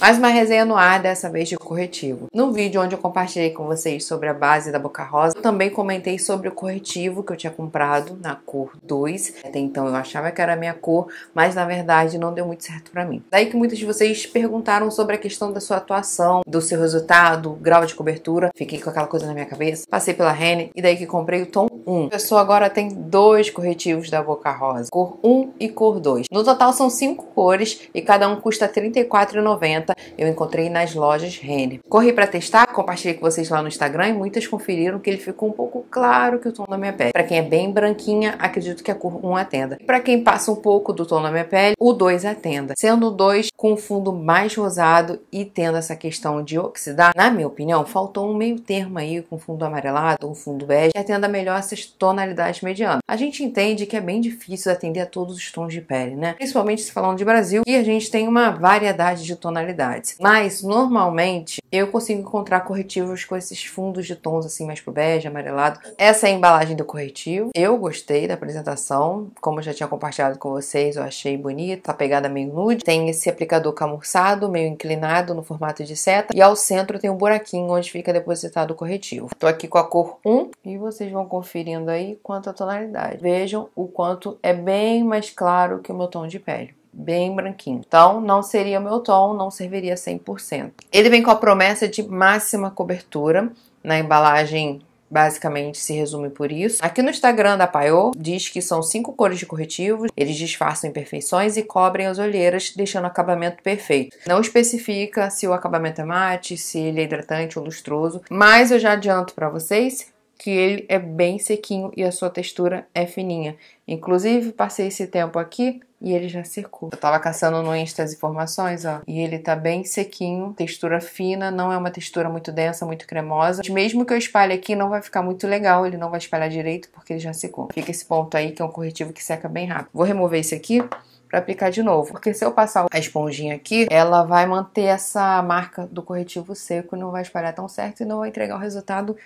Mais uma resenha no ar, dessa vez de corretivo. No vídeo onde eu compartilhei com vocês sobre a base da Boca Rosa, eu também comentei sobre o corretivo que eu tinha comprado na cor 2. Até então eu achava que era a minha cor, mas na verdade não deu muito certo para mim. Daí que muitos de vocês perguntaram sobre a questão da sua atuação, do seu resultado, grau de cobertura. Fiquei com aquela coisa na minha cabeça. Passei pela Rene e daí que comprei o tom 1. A pessoa agora tem dois corretivos da Boca Rosa, cor 1 e cor 2. No total são cinco cores e cada um custa R$ 34,90 eu encontrei nas lojas Renner. Corri para testar, compartilhei com vocês lá no Instagram e muitas conferiram que ele ficou um pouco claro que o tom da minha pele. Para quem é bem branquinha, acredito que a cor 1 atenda. E para quem passa um pouco do tom da minha pele, o 2 atenda. Sendo o 2 com fundo mais rosado e tendo essa questão de oxidar, na minha opinião, faltou um meio termo aí com fundo amarelado, um fundo bege, que atenda melhor essas tonalidades medianas. A gente entende que é bem difícil atender a todos os tons de pele, né? Principalmente se falando de Brasil, e a gente tem uma variedade de tonalidades mas, normalmente, eu consigo encontrar corretivos com esses fundos de tons assim mais pro bege, amarelado. Essa é a embalagem do corretivo. Eu gostei da apresentação, como eu já tinha compartilhado com vocês, eu achei bonita, a pegada meio nude. Tem esse aplicador camurçado, meio inclinado no formato de seta, e ao centro tem um buraquinho onde fica depositado o corretivo. Tô aqui com a cor 1 e vocês vão conferindo aí quanto a tonalidade. Vejam o quanto é bem mais claro que o meu tom de pele bem branquinho. Então, não seria o meu tom, não serviria 100%. Ele vem com a promessa de máxima cobertura na embalagem. Basicamente se resume por isso. Aqui no Instagram da Paiô diz que são cinco cores de corretivos, eles disfarçam imperfeições e cobrem as olheiras, deixando o acabamento perfeito. Não especifica se o acabamento é mate, se ele é hidratante ou lustroso, mas eu já adianto para vocês que ele é bem sequinho e a sua textura é fininha. Inclusive, passei esse tempo aqui e ele já secou. Eu tava caçando no Insta as informações, ó, e ele tá bem sequinho, textura fina, não é uma textura muito densa, muito cremosa. Mas mesmo que eu espalhe aqui, não vai ficar muito legal, ele não vai espalhar direito porque ele já secou. Fica esse ponto aí que é um corretivo que seca bem rápido. Vou remover esse aqui para aplicar de novo. Porque se eu passar a esponjinha aqui, ela vai manter essa marca do corretivo seco, não vai espalhar tão certo e não vai entregar o resultado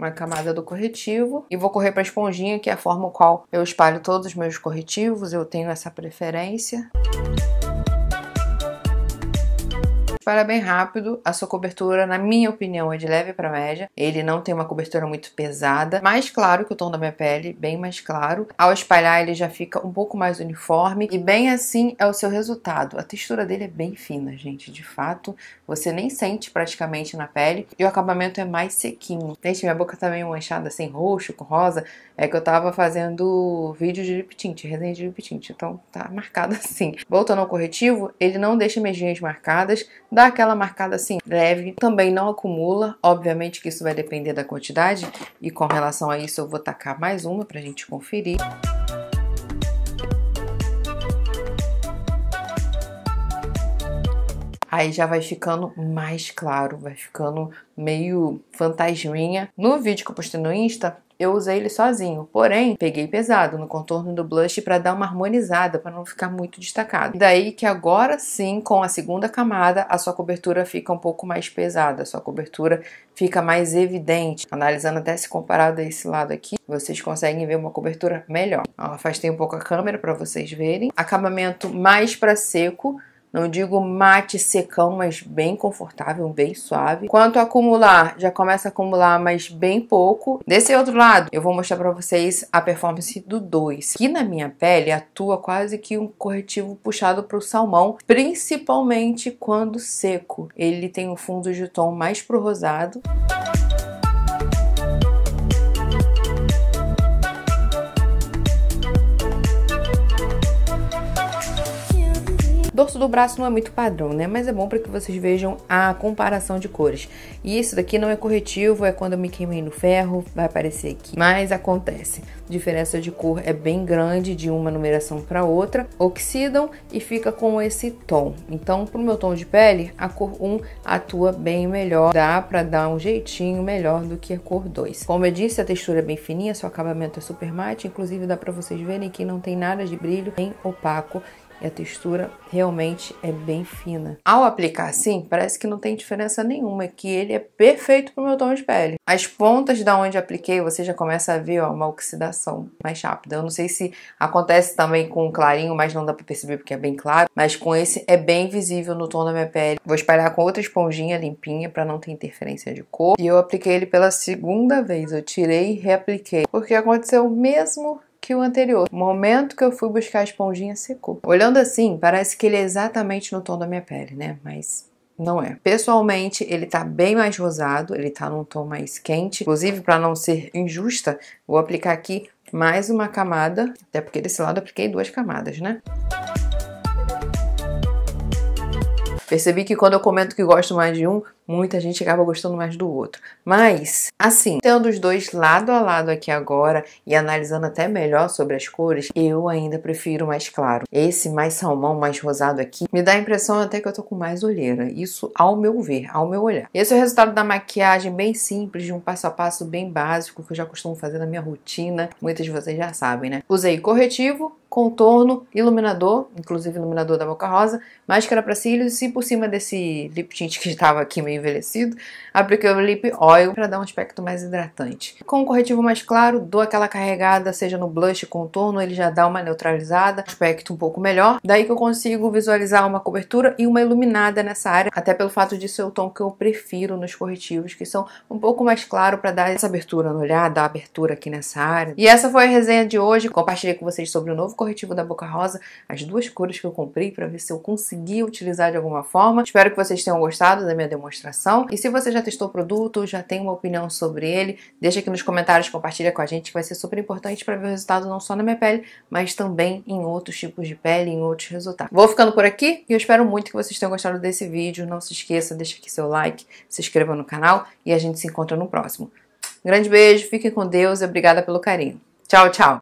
uma camada do corretivo e vou correr para a esponjinha, que é a forma qual eu espalho todos os meus corretivos, eu tenho essa preferência. Música para bem rápido, a sua cobertura, na minha opinião, é de leve para média. Ele não tem uma cobertura muito pesada, mais claro que o tom da minha pele, bem mais claro. Ao espalhar, ele já fica um pouco mais uniforme e bem assim é o seu resultado. A textura dele é bem fina, gente, de fato. Você nem sente praticamente na pele e o acabamento é mais sequinho. Gente, minha boca tá meio manchada assim, roxo, com rosa. É que eu tava fazendo vídeo de lip tint, resenha de lip tint, então tá marcado assim. Voltando ao corretivo, ele não deixa minhas linhas marcadas, dá aquela marcada assim leve. Também não acumula, obviamente que isso vai depender da quantidade e com relação a isso eu vou tacar mais uma pra gente conferir. aí já vai ficando mais claro, vai ficando meio fantasminha. No vídeo que eu postei no Insta, eu usei ele sozinho, porém, peguei pesado no contorno do blush para dar uma harmonizada, para não ficar muito destacado. Daí que agora sim, com a segunda camada, a sua cobertura fica um pouco mais pesada, a sua cobertura fica mais evidente. Analisando até se comparado a esse lado aqui, vocês conseguem ver uma cobertura melhor. afastei um pouco a câmera para vocês verem. Acabamento mais para seco, não digo mate secão, mas bem confortável, bem suave. Quanto a acumular, já começa a acumular, mas bem pouco. Desse outro lado, eu vou mostrar para vocês a performance do 2, que na minha pele atua quase que um corretivo puxado para o salmão, principalmente quando seco. Ele tem um fundo de tom mais pro rosado. do braço não é muito padrão, né? Mas é bom para que vocês vejam a comparação de cores. E isso daqui não é corretivo, é quando eu me queimei no ferro, vai aparecer aqui. Mas acontece. A diferença de cor é bem grande de uma numeração para outra. Oxidam e fica com esse tom. Então, pro meu tom de pele, a cor 1 atua bem melhor. Dá para dar um jeitinho melhor do que a cor 2. Como eu disse, a textura é bem fininha, seu acabamento é super mate. Inclusive, dá para vocês verem que não tem nada de brilho, nem opaco e a textura realmente é bem fina. Ao aplicar assim, parece que não tem diferença nenhuma, que ele é perfeito para o meu tom de pele. As pontas da onde apliquei, você já começa a ver ó, uma oxidação mais rápida. Eu não sei se acontece também com o clarinho, mas não dá para perceber porque é bem claro, mas com esse é bem visível no tom da minha pele. Vou espalhar com outra esponjinha limpinha para não ter interferência de cor. E eu apliquei ele pela segunda vez, eu tirei e reapliquei, porque aconteceu o mesmo o anterior. No momento que eu fui buscar a esponjinha, secou. Olhando assim, parece que ele é exatamente no tom da minha pele, né? Mas não é. Pessoalmente, ele tá bem mais rosado, ele tá num tom mais quente. Inclusive, para não ser injusta, vou aplicar aqui mais uma camada, até porque desse lado eu apliquei duas camadas, né? Música Percebi que quando eu comento que gosto mais de um, muita gente acaba gostando mais do outro. Mas, assim, tendo os dois lado a lado aqui agora e analisando até melhor sobre as cores, eu ainda prefiro mais claro. Esse mais salmão, mais rosado aqui, me dá a impressão até que eu tô com mais olheira. Isso ao meu ver, ao meu olhar. Esse é o resultado da maquiagem bem simples, de um passo a passo bem básico que eu já costumo fazer na minha rotina. Muitas de vocês já sabem, né? Usei corretivo, contorno, iluminador, inclusive iluminador da Boca Rosa, máscara para cílios e por cima desse lip tint que estava aqui meio envelhecido, apliquei o lip oil para dar um aspecto mais hidratante. Com o corretivo mais claro, dou aquela carregada, seja no blush, contorno, ele já dá uma neutralizada, aspecto um pouco melhor. Daí que eu consigo visualizar uma cobertura e uma iluminada nessa área, até pelo fato de ser o tom que eu prefiro nos corretivos, que são um pouco mais claro para dar essa abertura no olhar, dar abertura aqui nessa área. E essa foi a resenha de hoje, compartilhei com vocês sobre o novo corretivo da Boca Rosa, as duas cores que eu comprei para ver se eu conseguia utilizar de alguma forma. Espero que vocês tenham gostado da minha demonstração. E se você já testou o produto, já tem uma opinião sobre ele, deixa aqui nos comentários, compartilha com a gente, que vai ser super importante para ver o resultado não só na minha pele, mas também em outros tipos de pele, em outros resultados. Vou ficando por aqui e eu espero muito que vocês tenham gostado desse vídeo. Não se esqueça, deixa aqui seu like, se inscreva no canal e a gente se encontra no próximo. grande beijo, fiquem com Deus e obrigada pelo carinho. Tchau, tchau!